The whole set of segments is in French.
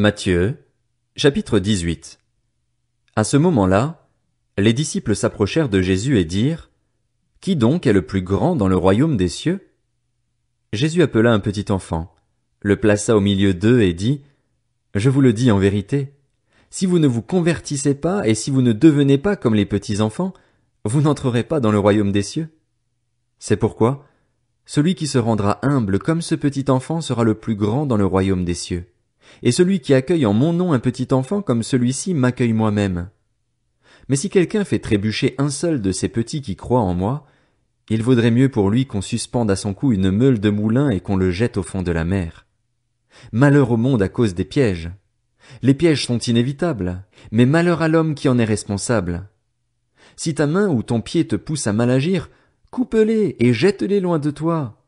Matthieu, chapitre 18. À ce moment-là, les disciples s'approchèrent de Jésus et dirent, Qui donc est le plus grand dans le royaume des cieux? Jésus appela un petit enfant, le plaça au milieu d'eux et dit, Je vous le dis en vérité, si vous ne vous convertissez pas et si vous ne devenez pas comme les petits enfants, vous n'entrerez pas dans le royaume des cieux. C'est pourquoi, celui qui se rendra humble comme ce petit enfant sera le plus grand dans le royaume des cieux. Et celui qui accueille en mon nom un petit enfant comme celui-ci m'accueille moi-même. Mais si quelqu'un fait trébucher un seul de ces petits qui croient en moi, il vaudrait mieux pour lui qu'on suspende à son cou une meule de moulin et qu'on le jette au fond de la mer. Malheur au monde à cause des pièges. Les pièges sont inévitables, mais malheur à l'homme qui en est responsable. Si ta main ou ton pied te pousse à mal agir, coupe-les et jette-les loin de toi.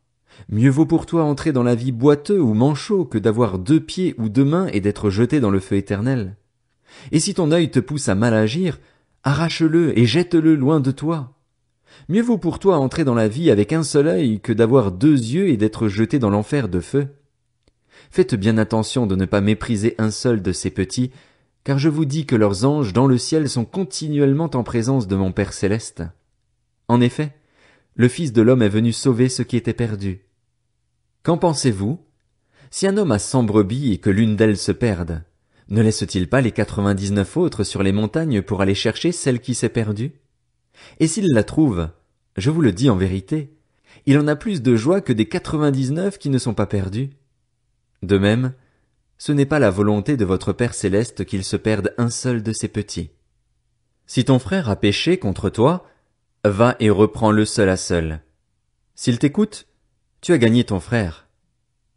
Mieux vaut pour toi entrer dans la vie boiteux ou manchot que d'avoir deux pieds ou deux mains et d'être jeté dans le feu éternel. Et si ton œil te pousse à mal agir, arrache-le et jette-le loin de toi. Mieux vaut pour toi entrer dans la vie avec un seul œil que d'avoir deux yeux et d'être jeté dans l'enfer de feu. Faites bien attention de ne pas mépriser un seul de ces petits, car je vous dis que leurs anges dans le ciel sont continuellement en présence de mon Père céleste. En effet, le Fils de l'homme est venu sauver ce qui était perdu. Qu'en pensez-vous? Si un homme a cent brebis et que l'une d'elles se perde, ne laisse-t-il pas les quatre-vingt-dix-neuf autres sur les montagnes pour aller chercher celle qui s'est perdue? Et s'il la trouve, je vous le dis en vérité, il en a plus de joie que des quatre-vingt-dix-neuf qui ne sont pas perdus. De même, ce n'est pas la volonté de votre Père céleste qu'il se perde un seul de ses petits. Si ton frère a péché contre toi, va et reprends-le seul à seul. S'il t'écoute, tu as gagné ton frère.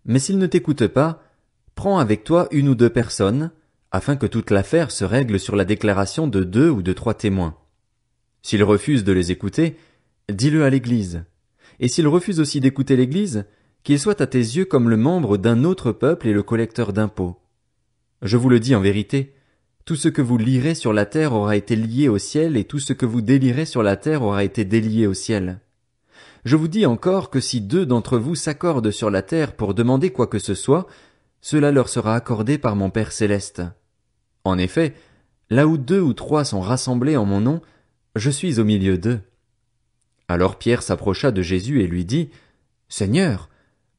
Mais s'il ne t'écoute pas, prends avec toi une ou deux personnes, afin que toute l'affaire se règle sur la déclaration de deux ou de trois témoins. S'il refuse de les écouter, dis-le à l'Église. Et s'il refuse aussi d'écouter l'Église, qu'il soit à tes yeux comme le membre d'un autre peuple et le collecteur d'impôts. Je vous le dis en vérité, tout ce que vous lirez sur la terre aura été lié au ciel, et tout ce que vous délirez sur la terre aura été délié au ciel. Je vous dis encore que si deux d'entre vous s'accordent sur la terre pour demander quoi que ce soit, cela leur sera accordé par mon Père céleste. En effet, là où deux ou trois sont rassemblés en mon nom, je suis au milieu d'eux. Alors Pierre s'approcha de Jésus et lui dit, Seigneur,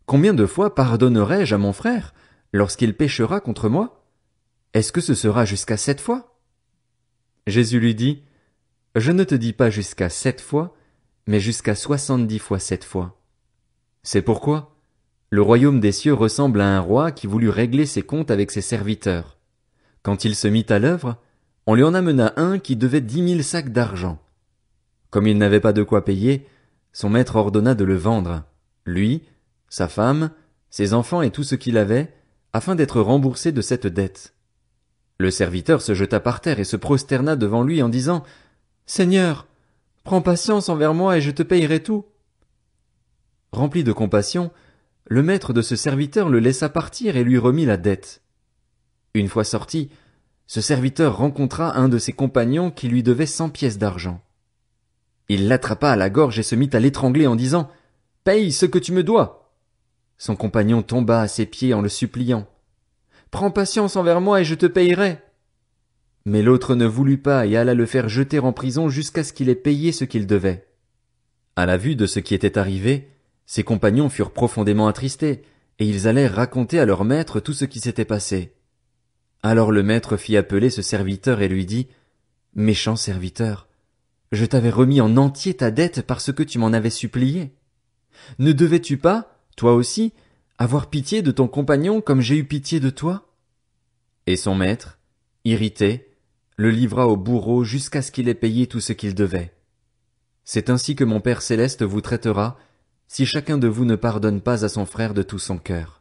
combien de fois pardonnerai-je à mon frère lorsqu'il péchera contre moi? Est-ce que ce sera jusqu'à sept fois? Jésus lui dit, Je ne te dis pas jusqu'à sept fois, mais jusqu'à soixante-dix fois sept fois. C'est pourquoi le royaume des cieux ressemble à un roi qui voulut régler ses comptes avec ses serviteurs. Quand il se mit à l'œuvre, on lui en amena un qui devait dix mille sacs d'argent. Comme il n'avait pas de quoi payer, son maître ordonna de le vendre, lui, sa femme, ses enfants et tout ce qu'il avait, afin d'être remboursé de cette dette. Le serviteur se jeta par terre et se prosterna devant lui en disant Seigneur, prends patience envers moi et je te payerai tout. Rempli de compassion, le maître de ce serviteur le laissa partir et lui remit la dette. Une fois sorti, ce serviteur rencontra un de ses compagnons qui lui devait cent pièces d'argent. Il l'attrapa à la gorge et se mit à l'étrangler en disant Paye ce que tu me dois. Son compagnon tomba à ses pieds en le suppliant. Prends patience envers moi et je te payerai. Mais l'autre ne voulut pas et alla le faire jeter en prison jusqu'à ce qu'il ait payé ce qu'il devait. À la vue de ce qui était arrivé, ses compagnons furent profondément attristés, et ils allèrent raconter à leur maître tout ce qui s'était passé. Alors le maître fit appeler ce serviteur et lui dit, Méchant serviteur, je t'avais remis en entier ta dette parce que tu m'en avais supplié. Ne devais-tu pas, toi aussi, avoir pitié de ton compagnon comme j'ai eu pitié de toi? Et son maître, irrité, le livra au bourreau jusqu'à ce qu'il ait payé tout ce qu'il devait. C'est ainsi que mon Père céleste vous traitera, si chacun de vous ne pardonne pas à son frère de tout son cœur.